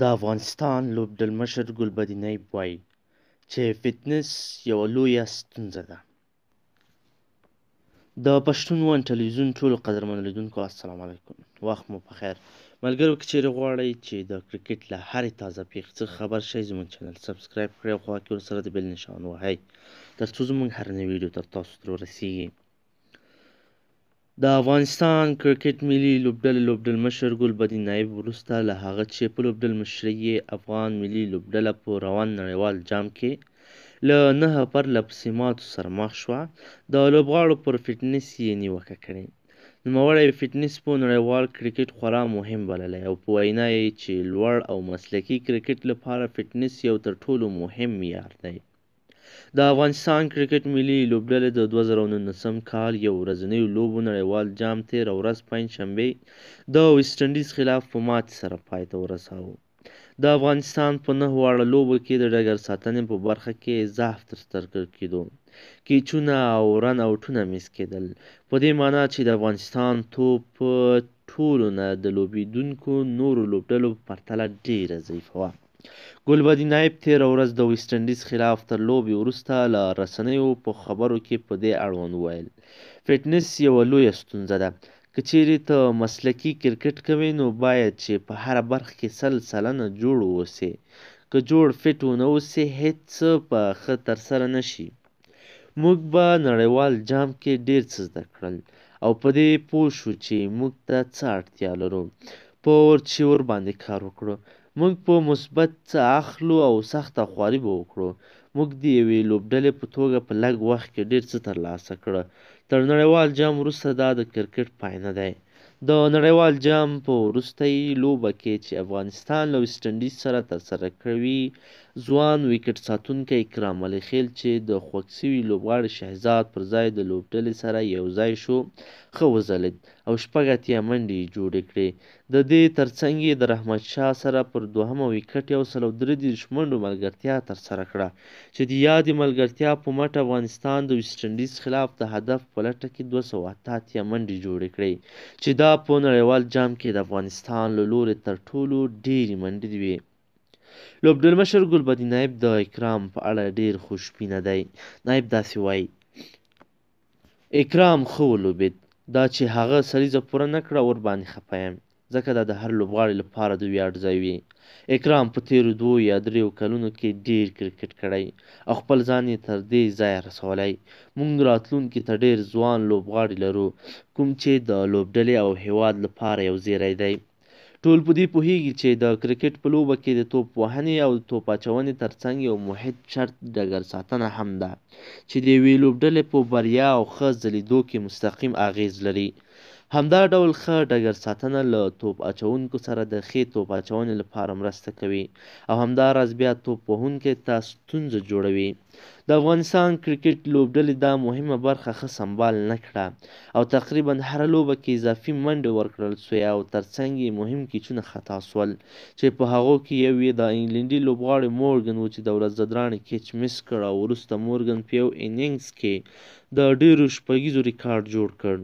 د افغانستان لوبډلمشر ګلبدین نایب وایي چې فټنس یوه لویه ستونزه ده د پښتون ون ټلویزیون ټولو قدرمنو لیدونکو السلام علیکم وخت مو په خیر ملګرو که چیرې غواړئ چې د کرکټ له هرې تازه پیښې څخه خبر شئ زموږ چینل سبسکرایب کړئ او خوا کې ورسره د بیل نښان ووهئ تر څو زموږ هر نوی ویډیو تر تاسو ترې ورسیږي د افغانستان کرکټ ملي لوبډلې لوبډلمشر ګلبدین نایب وروسته له هغه چې په لوبډلمشرۍ یې افغان ملي لوبډله په روان نړیوال جام کې له نهه پرله پسې ماتو سره مخ شوه د لوبغاړو پر فټنس یې نیوکه کړې نوموړی فټنس په نړیوال کرکټ خورا مهم بللی او په وینا یې چې لوړ او مسلکي کرکټ لپاره فټنس یو تر ټولو مهم معیار دی د افغانستان کرکټ ملي لوبډلې د دوه زره نولسم کال یو ورځنیو لوبو نړیوال جام تیره ورځ پنجشنبې د ویسټ انډیز خلاف په ماتې سره پای ته ورساوه د افغانستان په نه واړه لوبو کې د ډګر ساتنې په برخه کې ضعف تر کېدو کیچونه او رن اوټونه میس کېدل په دې معنی چې د افغانستان توپ ټولو نه د لوبېدونکو نورو لوبډلو په پرتله ډېره ضعیفه وه ګلبدین نایب تېره ورځ د ویسټ انډیز خلاف تر لوبې وروسته له رسنیو په خبرو کې په دې اړوند وویل فټنس یوه لویه ستونزه ده که چیرې ته مسلکي کرکټ کوې نو باید چې په هره برخه کې سل سلنه جوړ واوسې که جوړ فټ ونه اوسې هیڅ څه به ښه ترسره نه شي موږ په نړیوال جام کې ډېر څه زده کړل او په دې پوه شو چې موږ ته څه اړتیا لرو په ورچې ور باندې کار وکړو موږ به مثبت څه اخلو او سخته خواري به وکړو. موږ د یوې لوبډلې په توګه په لږ وخت کې ډېر څه ترلاسه کړه. تر نړیوال جام وروسته دا د کرکټ پایله دی. د نړیوال جام په وروستۍ لوبه کې چې افغانستان له ویسټ انډیز سره ترسره کوي ځوان وکټ ساتونکی اکرام علي خیل چې د خوښ شوي لوبغاړي شهزاد پر ځای د لوبډلې سره یو ځای شو ښه وځلېد او شپږ اتیا منډې یې جوړې کړې. د دې ترڅنګ یې د رحمت شاه سره پر دوهمه ویکټ یو سل او درې دېرش منډو ملګرتیا ترسره کړه چې د یادې ملګرتیا په مټ افغانستان د ویسټ انډیز خلاف د هدف په لټه کې دوه سوه اته اتیا منډې جوړې کړې چې دا په نړیوال جام کې د افغانستان له لورې تر ټولو ډېرې منډې وې لوبډلمشر ګلبدین نایب د اکرام په اړه ډېر خوشبینه دی نایب داسې وایي اکرام ښه ولوبېد دا چې هغه سریزه پوره نه کړه ورباندې خفه یم ځکه دا د هر لوبغاړي لپاره د ویاړ ځای وي اکرام په تیرو دوو یا دریو کلونو کې ډیر کرکټ کړی او خپل ځان یې تر دې ځایه رسولی موږ راتلونکي ته ډیر ځوان لوبغاړي لرو کوم چې د لوبډلې او هیواد لپاره یو زیری دی ټول په دې پوهیږي چې د کرکټ په لوبه کې د توپ وهنې او توپ اچونې ترڅنګ یو مهم شرط ډګر ساتنه هم ده چې د یوې لوبډلې په بریا او ښه ځلیدو کې مستقیم اغیز لري همدا ډول ښه ډګر ساتنه له توپ اچونکو سره د ښې توپ اچونې لپاره مرسته کوي او همدا راز بیا توپ وهونکی ته ستونزه جوړوي د افغانستان کرکټ لوبډلې دا مهمه برخه ښه سنبال نه کړه او تقریبا هره لوبه کې اضافي منډې ورکړل سوې او ترڅنګ یې مهم کیچونه خطا سول چې په هغو کې یو یې د انګلینډي لوبغاړي مورګن و چې د ورځدرانې کیچ میس کړ او وروسته مورګن په یو انینګز کې د ډېرو شپږیزو ریکارډ جوړ کړ